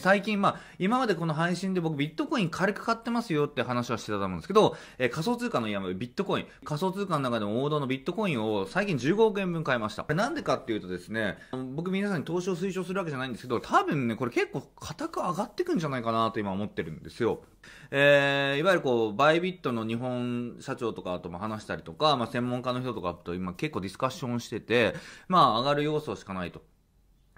最近、まあ、今までこの配信で僕ビットコイン軽く買ってますよって話はしてたと思うんですけど、えー、仮想通貨の今ビットコイン、仮想通貨の中でも王道のビットコインを最近15億円分買いました。なんでかっていうとですね、僕皆さんに投資を推奨するわけじゃないんですけど、多分ね、これ結構硬く上がってくんじゃないかなと今思ってるんですよ。えー、いわゆるこう、バイビットの日本社長とかとも話したりとか、まあ、専門家の人とかと今結構ディスカッションしてて、まあ、上がる要素しかないと。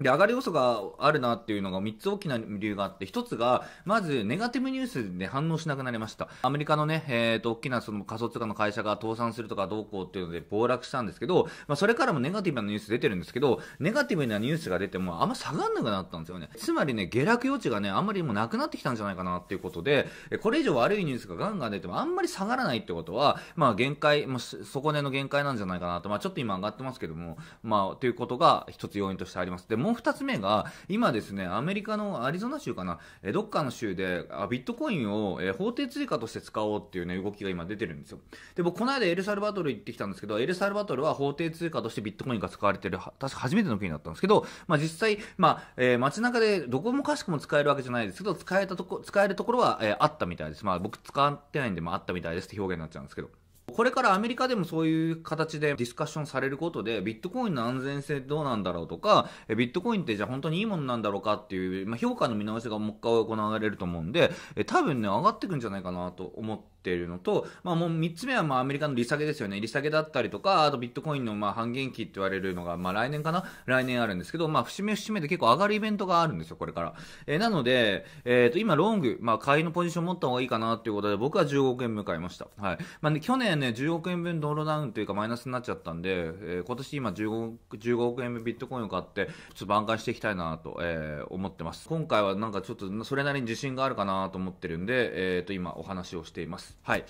で、上がる要素があるなっていうのが3つ大きな理由があって、1つが、まず、ネガティブニュースで反応しなくなりました。アメリカのね、えっ、ー、と、大きなその仮想通貨の会社が倒産するとかどうこうっていうので暴落したんですけど、まあ、それからもネガティブなニュース出てるんですけど、ネガティブなニュースが出てもあんま下がんなくなったんですよね。つまりね、下落余地がね、あんまりもうなくなってきたんじゃないかなっていうことで、これ以上悪いニュースがガンガン出てもあんまり下がらないってことは、まあ、限界、もう、底根の限界なんじゃないかなと、まあ、ちょっと今上がってますけども、まあ、ということが1つ要因としてあります。でもう2つ目が、今ですね、アメリカのアリゾナ州かな、えどっかの州で、あビットコインを、え法定通貨として使おうっていうね、動きが今出てるんですよ。で、僕、この間エルサルバトル行ってきたんですけど、エルサルバトルは法定通貨としてビットコインが使われてる、確か初めての国だったんですけど、まあ実際、まあ、えー、街中でどこもかしくも使えるわけじゃないですけど、使えたとこ、使えるところは、えー、あったみたいです。まあ僕使ってないんで、まああったみたいですって表現になっちゃうんですけど。これからアメリカでもそういう形でディスカッションされることで、ビットコインの安全性どうなんだろうとか、ビットコインってじゃあ本当にいいものなんだろうかっていう、まあ、評価の見直しがもう一回行われると思うんで、多分ね、上がってくんじゃないかなと思って、っているのと、まあ、もう3つ目はまあアメリカの利下げですよね、利下げだったりとか、あとビットコインのまあ半減期って言われるのが、まあ、来年かな、来年あるんですけど、まあ、節目節目で結構上がるイベントがあるんですよ、これから。えー、なので、えー、と今、ロング、まあ、買いのポジション持った方がいいかなということで、僕は10億円迎えました、はいまあね、去年ね、10億円分ドーダウンというか、マイナスになっちゃったんで、えー、今年今15億、15億円分ビットコインを買って、ちょっと挽回していきたいなと、えー、思ってます。今回はなんかちょっとそれなりに自信があるかなと思ってるんで、えー、と今お話をしています。はい